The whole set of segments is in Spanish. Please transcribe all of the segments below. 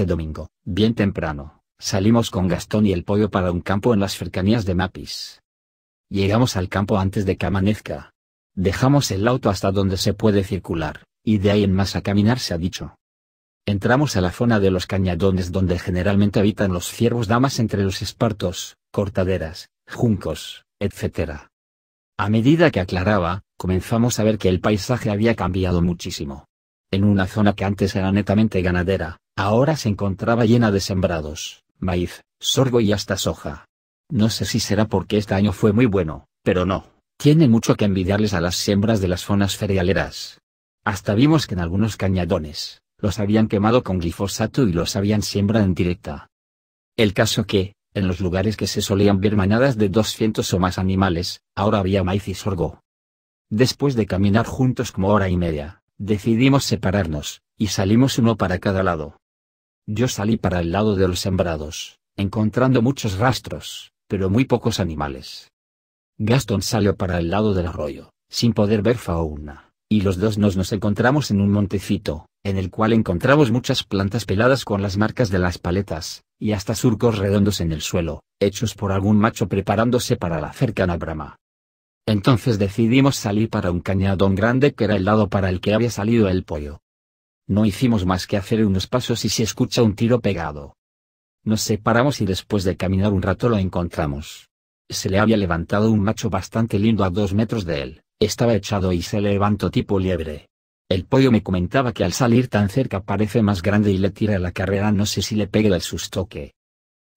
Este domingo, bien temprano, salimos con Gastón y el pollo para un campo en las cercanías de Mapis. Llegamos al campo antes de que amanezca. Dejamos el auto hasta donde se puede circular, y de ahí en más a caminar se ha dicho. Entramos a la zona de los cañadones donde generalmente habitan los ciervos damas entre los espartos, cortaderas, juncos, etc. A medida que aclaraba, comenzamos a ver que el paisaje había cambiado muchísimo. En una zona que antes era netamente ganadera, Ahora se encontraba llena de sembrados, maíz, sorgo y hasta soja. No sé si será porque este año fue muy bueno, pero no, Tiene mucho que envidiarles a las siembras de las zonas ferialeras. Hasta vimos que en algunos cañadones, los habían quemado con glifosato y los habían siembrado en directa. El caso que, en los lugares que se solían ver manadas de 200 o más animales, ahora había maíz y sorgo. Después de caminar juntos como hora y media, decidimos separarnos, y salimos uno para cada lado. Yo salí para el lado de los sembrados, encontrando muchos rastros, pero muy pocos animales. Gaston salió para el lado del arroyo, sin poder ver fauna, y los dos nos nos encontramos en un montecito, en el cual encontramos muchas plantas peladas con las marcas de las paletas, y hasta surcos redondos en el suelo, hechos por algún macho preparándose para la cercana brama. Entonces decidimos salir para un cañadón grande que era el lado para el que había salido el pollo. No hicimos más que hacer unos pasos y se escucha un tiro pegado. Nos separamos y después de caminar un rato lo encontramos. Se le había levantado un macho bastante lindo a dos metros de él, estaba echado y se levantó tipo liebre. El pollo me comentaba que al salir tan cerca parece más grande y le tira la carrera no sé si le pegue el sustoque.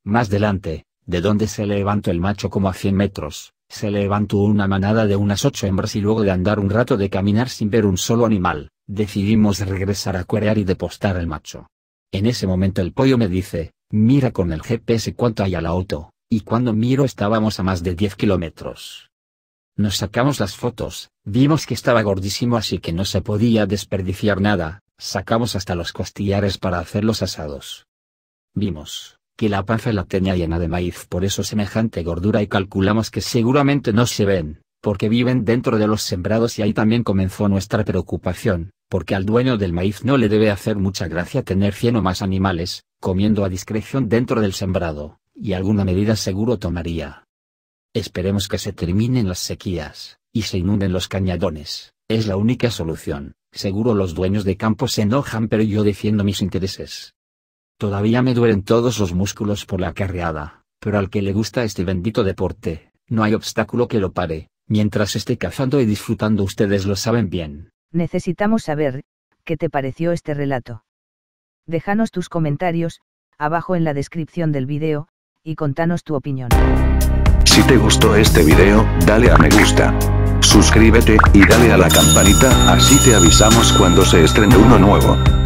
Más delante, de donde se levantó el macho como a 100 metros, se levantó una manada de unas ocho hembras y luego de andar un rato de caminar sin ver un solo animal, decidimos regresar a cuerear y depostar el macho. En ese momento el pollo me dice, mira con el GPS cuánto hay a la auto, y cuando miro estábamos a más de 10 kilómetros. Nos sacamos las fotos, vimos que estaba gordísimo así que no se podía desperdiciar nada, sacamos hasta los costillares para hacer los asados. Vimos que la panza la tenía llena de maíz por eso semejante gordura y calculamos que seguramente no se ven, porque viven dentro de los sembrados y ahí también comenzó nuestra preocupación, porque al dueño del maíz no le debe hacer mucha gracia tener cien o más animales, comiendo a discreción dentro del sembrado, y alguna medida seguro tomaría. Esperemos que se terminen las sequías, y se inunden los cañadones, es la única solución, seguro los dueños de campo se enojan pero yo defiendo mis intereses. Todavía me duelen todos los músculos por la carreada, pero al que le gusta este bendito deporte, no hay obstáculo que lo pare, mientras esté cazando y disfrutando ustedes lo saben bien. Necesitamos saber, ¿qué te pareció este relato? Déjanos tus comentarios, abajo en la descripción del video, y contanos tu opinión. Si te gustó este video, dale a me gusta. Suscríbete, y dale a la campanita, así te avisamos cuando se estrene uno nuevo.